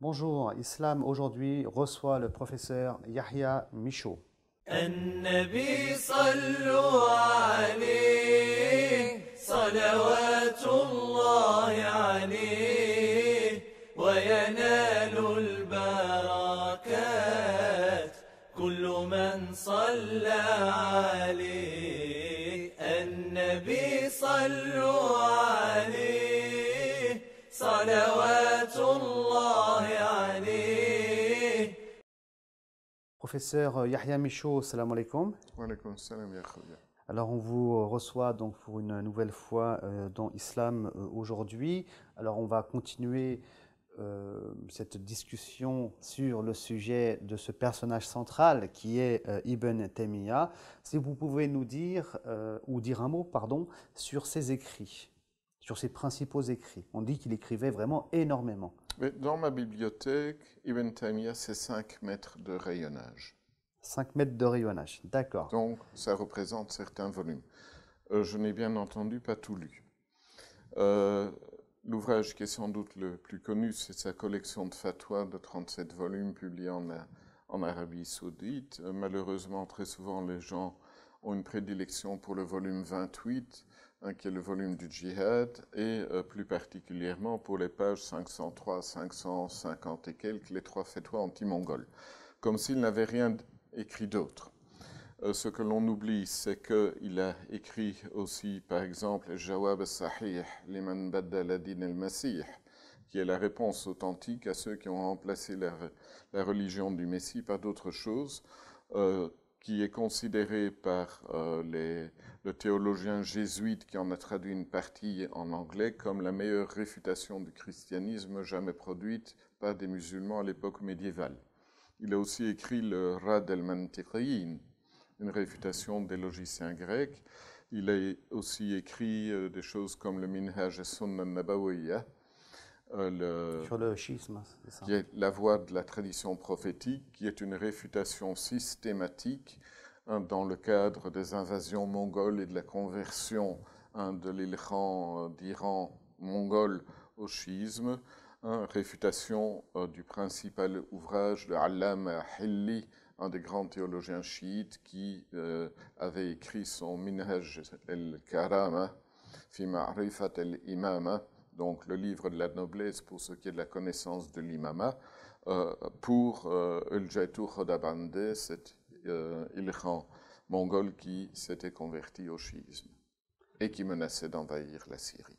Bonjour, Islam aujourd'hui reçoit le professeur Yahya Michaud. En salli alayhi salawatullah alayhi wa yanal barakat kullu man salla alayhi sala Professeur euh, Yahya Michaud, salam alaikum. Wa salam yahya. alors on vous euh, reçoit donc pour une nouvelle fois euh, dans Islam aujourd'hui. Alors on va continuer cette discussion sur le sujet de ce personnage central qui est Ibn Taymiyyah. Si vous pouvez nous dire ou dire un mot pardon sur ses écrits, sur ses principaux écrits. On dit qu'il écrivait vraiment énormément dans ma bibliothèque, Ibn Taymiyyah, c'est 5 mètres de rayonnage. 5 mètres de rayonnage, d'accord. Donc, ça représente certains volumes. Euh, je n'ai bien entendu pas tout lu. Euh, l'ouvrage qui est sans doute le plus connu, c'est sa collection de fatwas de 37 volumes publiés en, Arabie saoudite. Euh, malheureusement, très souvent, les gens ont une prédilection pour le volume 28, qui est le volume du djihad, et euh, plus particulièrement pour les pages 503, 550 et quelques, les trois fétois anti-mongols, comme s'il n'avait rien écrit d'autre. Euh, ce que l'on oublie, c'est qu'il a écrit aussi, par exemple, Jawab al-Sahih, Liman Baddaladin al-Masih, qui est la réponse authentique à ceux qui ont remplacé la, religion du Messie par d'autres choses. Euh, qui est considéré par euh, les, le théologien jésuite qui en a traduit une partie en anglais comme la meilleure réfutation du christianisme jamais produite par des musulmans à l'époque médiévale. Il a aussi écrit le Rad el une réfutation des logiciens grecs. Il a aussi écrit euh, des choses comme le Minhaj et Sunnah Nabawiyah, euh, le, sur le schisme, ça. Qui est la voie de la tradition prophétique, qui est une réfutation systématique hein, dans le cadre des invasions mongoles et de la conversion hein, de l'Iran euh, d'Iran mongol au schisme, hein, réfutation euh, du principal ouvrage de Allama Hilli, un des grands théologiens chiites qui avait écrit son Minhaj el-Karama fi Ma'rifat el-Imama, donc le livre de la noblesse pour ce qui est de la connaissance de l'imama, euh, pour pour euh, Uljaitur Khodabande, cet euh, Ilkhan mongol qui s'était converti au chiisme et qui menaçait d'envahir la Syrie.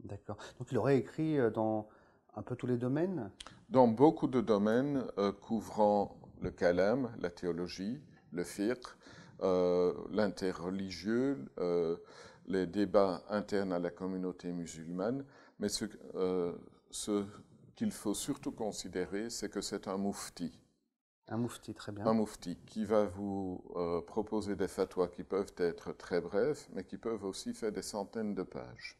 D'accord. Donc il aurait écrit dans un peu tous les domaines Dans beaucoup de domaines couvrant le kalam, la théologie, le fiqh, l'interreligieux, les débats internes à la communauté musulmane, mais ce, euh, ce qu'il faut surtout considérer, c'est que c'est un mufti, Un mufti très bien. Un mufti qui va vous euh, proposer des fatwas qui peuvent être très brefs, mais qui peuvent aussi faire des centaines de pages.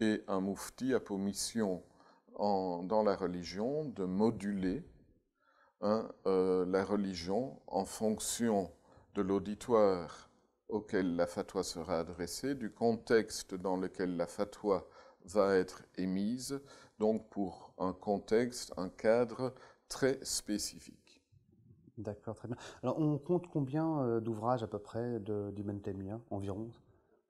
Et un mufti a pour mission dans la religion de moduler hein, euh, la religion en fonction de l'auditoire auquel la fatwa sera adressée, du contexte dans lequel la fatwa va être émise, donc pour un contexte, un cadre très spécifique. D'accord, très bien. Alors on compte combien euh, d'ouvrages à peu près d'Ibn Taymiyyah environ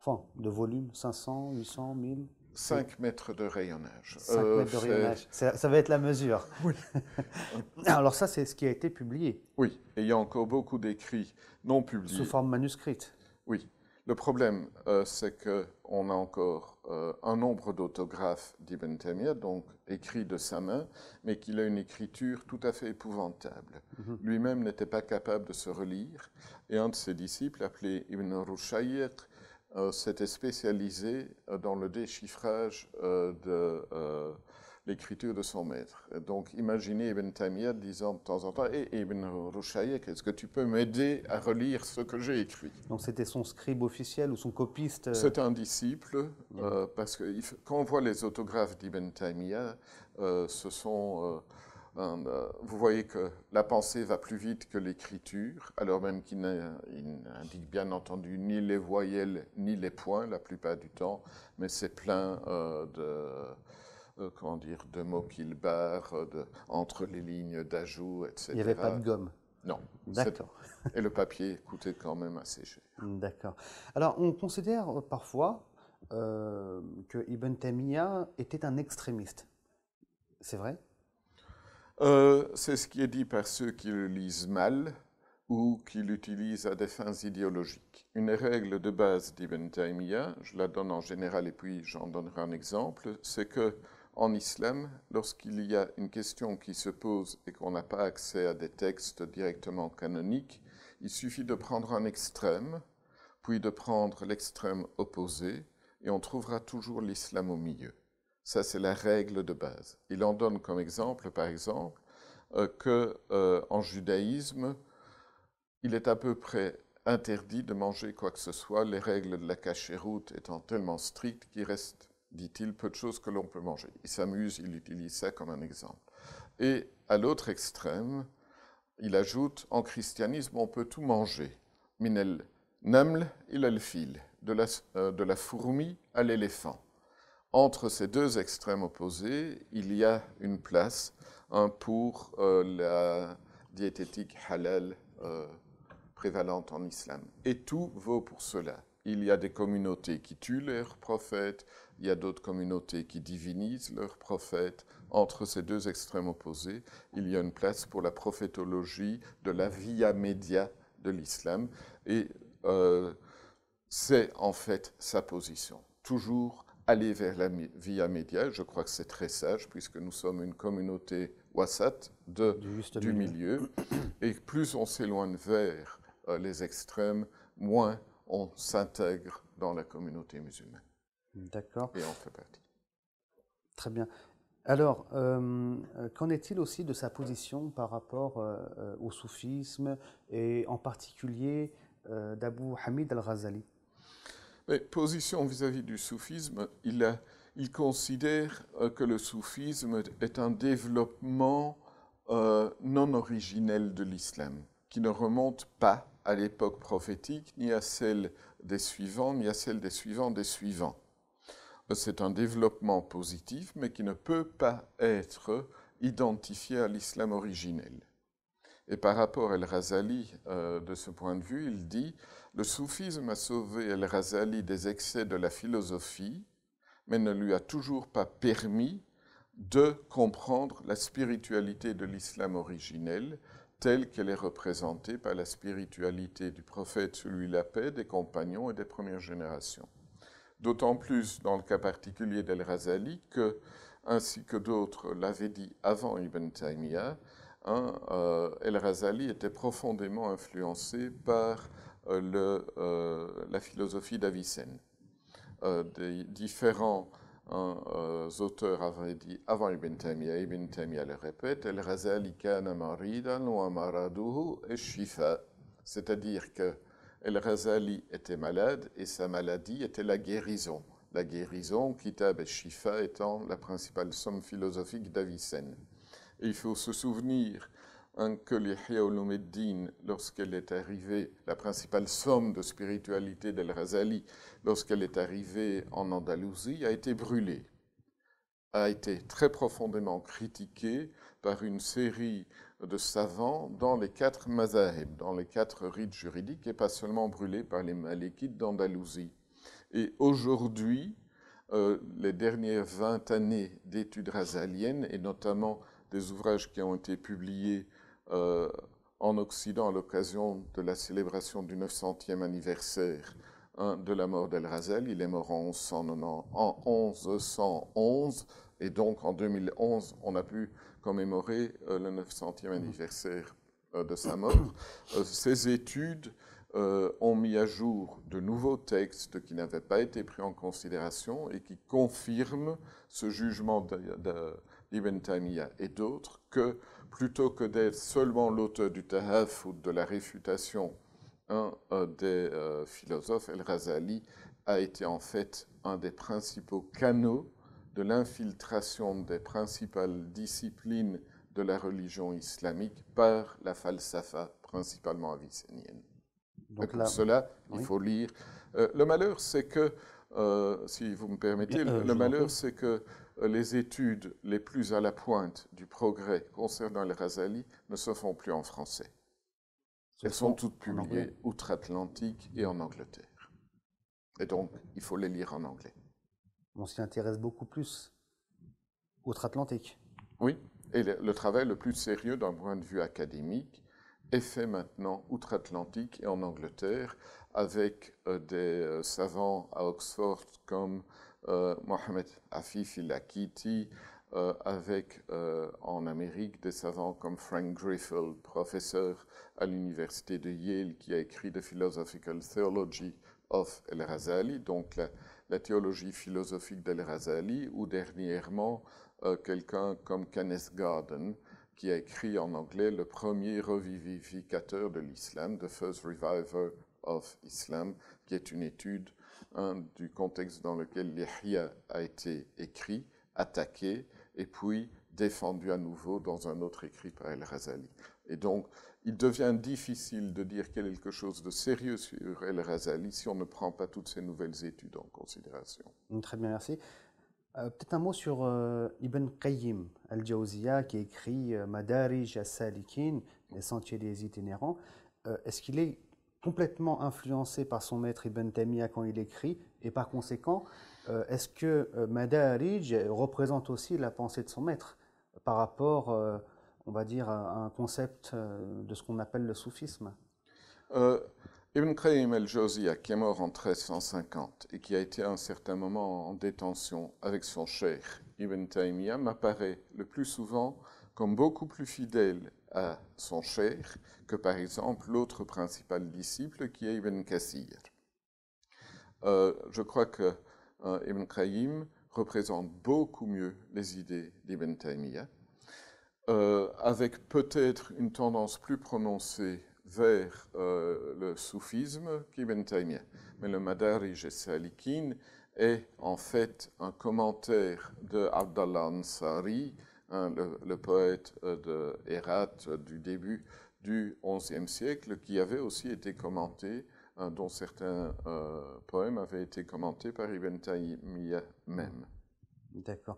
Enfin, de volume 500, 800, 1000 5 mètres de rayonnage. 5 euh, mètres de rayonnage, ça, va être la mesure. Alors ça, c'est ce qui a été publié. Oui, et il y a encore beaucoup d'écrits non publiés. Sous forme manuscrite. Oui. Le problème, euh, c'est qu'on a encore euh, un nombre d'autographes d'Ibn Taymiyyah, donc écrits de sa main, mais qu'il a une écriture tout à fait épouvantable. Mhm. Lui-même n'était pas capable de se relire, et un de ses disciples, appelé Ibn Rushayyat, euh, s'était spécialisé dans le déchiffrage de l'écriture de son maître. Donc imaginez Ibn Taymiyyah disant de temps en temps, et eh, Ibn Rushayek, est-ce que tu peux m'aider à relire ce que j'ai écrit Donc c'était son scribe officiel ou son copiste euh? C'est un disciple, euh, parce que quand on voit les autographes d'Ibn Taymiyyah, euh, ce sont... vous voyez que la pensée va plus vite que l'écriture, alors même qu'il n'indique bien entendu ni les voyelles ni les points la plupart du temps, mais c'est plein de euh, comment dire, de mots qu'il barre entre les lignes d'ajout, etc. Il n'y avait pas de gomme Non. D'accord. Et le papier coûtait quand même assez cher. D'accord. Alors, on considère euh, parfois euh, que Ibn Taymiyyah était un extrémiste. C'est vrai C'est ce qui est dit par ceux qui le lisent mal ou qui l'utilisent à des fins idéologiques. Une règle de base d'Ibn Taymiyyah, je la donne en général et puis j'en donnerai un exemple, c'est que en islam, lorsqu'il y a une question qui se pose et qu'on n'a pas accès à des textes directement canoniques, il suffit de prendre un extrême, puis de prendre l'extrême opposé, et on trouvera toujours l'islam au milieu. Ça, c'est la règle de base. Il en donne comme exemple, par exemple, euh, que euh, en judaïsme, il est à peu près interdit de manger quoi que ce soit, les règles de la cacheroute étant tellement strictes qu'il reste dit-il, peu de choses que l'on peut manger. Il s'amuse, il utilise ça comme un exemple. Et à l'autre extrême, il ajoute, en christianisme, on peut tout manger. Minel naml il alfil, de la, euh, de la fourmi à l'éléphant. Entre ces deux extrêmes opposés, il y a une place, hein, pour euh, la diététique halal euh, prévalente en islam. Et tout vaut pour cela. Il y a des communautés qui tuent leurs prophètes, il y a d'autres communautés qui divinisent leurs prophètes. Entre ces deux extrêmes opposés, il y a une place pour la prophétologie de la via media de l'islam. Et euh, c'est en fait sa position. Toujours aller vers la via media, je crois que c'est très sage puisque nous sommes une communauté wasat de, du, milieu. Et plus on s'éloigne vers euh, les extrêmes, moins on s'intègre dans la communauté musulmane. D'accord. Et on fait partie. Très bien. Alors, euh, qu'en est-il aussi de sa position par rapport euh, euh, au soufisme et en particulier d'Abu Hamid al-Ghazali Position vis-à-vis du soufisme, il considère que le soufisme est un développement non originel de l'islam, qui ne remonte pas à l'époque prophétique, ni à celle des suivants, ni à celle des suivants des suivants c'est un développement positif, mais qui ne peut pas être identifié à l'islam originel. Et par rapport à El-Razali, euh, de ce point de vue, il dit Le soufisme a sauvé El-Razali des excès de la philosophie, mais ne lui a toujours pas permis de comprendre la spiritualité de l'islam originel telle qu'elle est représentée par la spiritualité du prophète, celui la paix, des compagnons et des premières générations. D'autant plus dans le cas particulier d'El-Razali que, ainsi que d'autres l'avaient dit avant Ibn Taymiyyah, El-Razali hein, euh, était profondément influencé par euh, euh, la philosophie d'Avicenne. des différents hein, auteurs avaient dit avant Ibn Taymiyyah, Ibn Taymiyyah le répète, El-Razali kana maridan wa maraduhu et shifa. C'est-à-dire que el razali était malade et sa maladie était la guérison. La guérison, Kitab et shifa étant la principale somme philosophique d'Avicenne. il faut se souvenir hein, que l'Ihya ul lorsqu'elle est arrivée, la principale somme de spiritualité del razali lorsqu'elle est arrivée en Andalousie, a été brûlée, a été très profondément critiquée par une série de savants dans les quatre mazahib, dans les quatre rites juridiques, et pas seulement brûlés par les malékites d'Andalousie. Et aujourd'hui, euh, les dernières 20 années d'études razaliennes, et notamment des ouvrages qui ont été publiés euh, en Occident à l'occasion de la célébration du 900e anniversaire hein, de la mort d'El-Razal. Il est mort en 1111 et donc, en 2011, on a pu commémorer euh, le 900e anniversaire euh, de sa mort. Euh, ces études ont mis à jour de nouveaux textes qui n'avaient pas été pris en considération et qui confirment ce jugement d'Ibn Taymiyyah et d'autres que, plutôt que d'être seulement l'auteur du Tahaf ou de la réfutation, un hein, des philosophes, El Razali, a été en fait un des principaux canaux de l'infiltration des principales disciplines de la religion islamique par la falsafa, principalement avicénienne. Donc pour cela, il faut lire. Euh, le malheur, c'est que, euh, si vous me permettez, euh, le malheur, c'est que les études les plus à la pointe du progrès concernant les Razali ne se font plus en français. Elles sont toutes publiées outre-Atlantique et en Angleterre. Et donc, il faut les lire en anglais on s'y intéresse beaucoup plus. Outre-Atlantique. Oui, et le, travail le plus sérieux d'un point de vue académique est fait maintenant outre-Atlantique et en Angleterre avec euh, des euh, savants à Oxford comme euh, Mohamed Afif Lakiti, avec en Amérique des savants comme Frank Griffel, professeur à l'université de Yale qui a écrit The Philosophical Theology of El-Razali, donc la, théologie philosophique d'El-Razali, ou dernièrement euh, quelqu'un comme Kenneth Garden, qui a écrit en anglais le premier revivificateur de l'islam, The First Reviver of Islam, qui est une étude du contexte dans lequel l'Ihya a été écrit, attaqué, et puis défendu à nouveau dans un autre écrit par El-Razali. Et donc, il devient difficile de dire quelque chose de sérieux sur El-Razali si on ne prend pas toutes ces nouvelles études en considération. Mm, très bien, merci. Euh, peut-être un mot sur euh, Ibn Qayyim al-Jawziya qui écrit euh, Madarij al-Salikin, les sentiers des itinérants. Est-ce qu'il est complètement influencé par son maître Ibn Tamia quand il écrit et par conséquent, est-ce que Madarij représente aussi la pensée de son maître par rapport, euh, on va dire, à un concept euh, de ce qu'on appelle le soufisme euh, Ibn Qayyim al jawziya qui est mort en 1350 et qui a été à un certain moment en détention avec son cher, Ibn Taymiyyah, m'apparaît le plus souvent comme beaucoup plus fidèle à son cher que par exemple l'autre principal disciple qui est Ibn Qasir. je crois que Ibn Qayyim représente beaucoup mieux les idées d'Ibn Taymiyyah euh, avec peut-être une tendance plus prononcée vers euh, le soufisme Taymiyyah. Mais le Madari Jessalikin est en fait un commentaire de Abdallah Ansari, hein, le, poète euh, de Herat du début du XIe siècle, qui avait aussi été commenté, hein, dont certains poèmes avaient été commentés par Ibn Taymiyyah même. D'accord.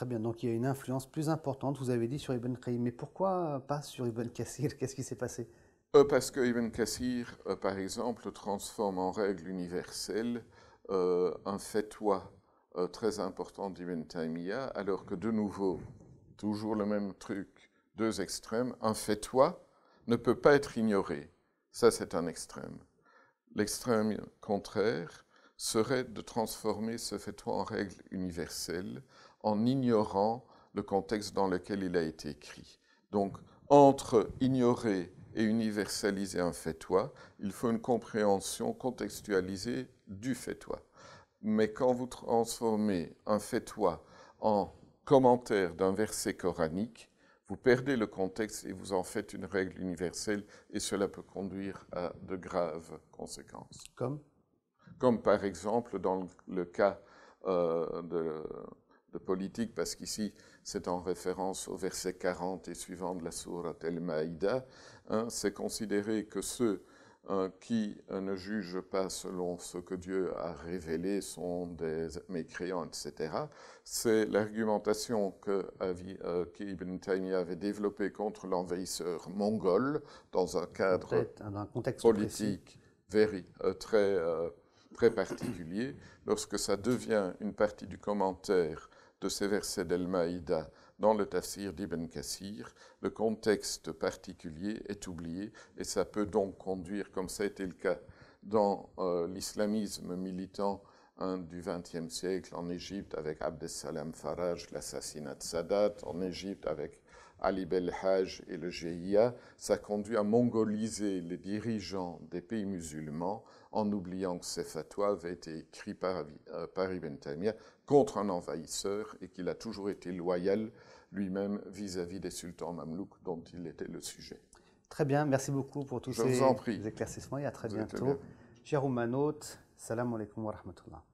Très bien, donc il y a une influence plus importante, vous avez dit, sur Ibn Qayyim. Mais pourquoi pas sur Ibn Kassir Qu'est-ce qui s'est passé euh, Parce que Ibn Kassir, euh, par exemple, transforme en règle universelle euh, un toi euh, très important d'Ibn Taymiyyah, alors que de nouveau, toujours le même truc, deux extrêmes, un fait-toi ne peut pas être ignoré. Ça, c'est un extrême. L'extrême contraire, serait de transformer ce fait toi en règle universelle en ignorant le contexte dans lequel il a été écrit. Donc, entre ignorer et universaliser un fait-toi, il faut une compréhension contextualisée du fait-toi. Mais quand vous transformez un fait-toi en commentaire d'un verset coranique, vous perdez le contexte et vous en faites une règle universelle, et cela peut conduire à de graves conséquences. Comme comme par exemple dans le cas euh, de, politique, parce qu'ici c'est en référence au verset 40 et suivant de la sourate El-Maïda, hein, c'est considéré que ceux hein, qui euh, ne jugent pas selon ce que Dieu a révélé sont des mécréants, etc. C'est l'argumentation euh, que, Ibn Taymiyyah avait développée contre l'envahisseur mongol dans un cadre contexte politique très très très particulier lorsque ça devient une partie du commentaire de ces versets d'El-Maïda dans le tafsir d'Ibn Kassir, le contexte particulier est oublié et ça peut donc conduire, comme ça a été le cas dans euh, l'islamisme militant hein, du XXe siècle en Égypte avec Abdel Salam Faraj, l'assassinat de Sadat, en Égypte avec Ali Belhaj et le GIA, ça conduit à mongoliser les dirigeants des pays musulmans en oubliant que ces fatwas avaient été écrits euh, par, Ibn Taymiyyah contre un envahisseur et qu'il a toujours été loyal lui-même vis-à-vis des sultans mamelouks dont il était le sujet. Très bien, merci beaucoup pour tous ces éclaircissements et à très bientôt. Jérôme Manot, salam alaikum wa rahmatullah.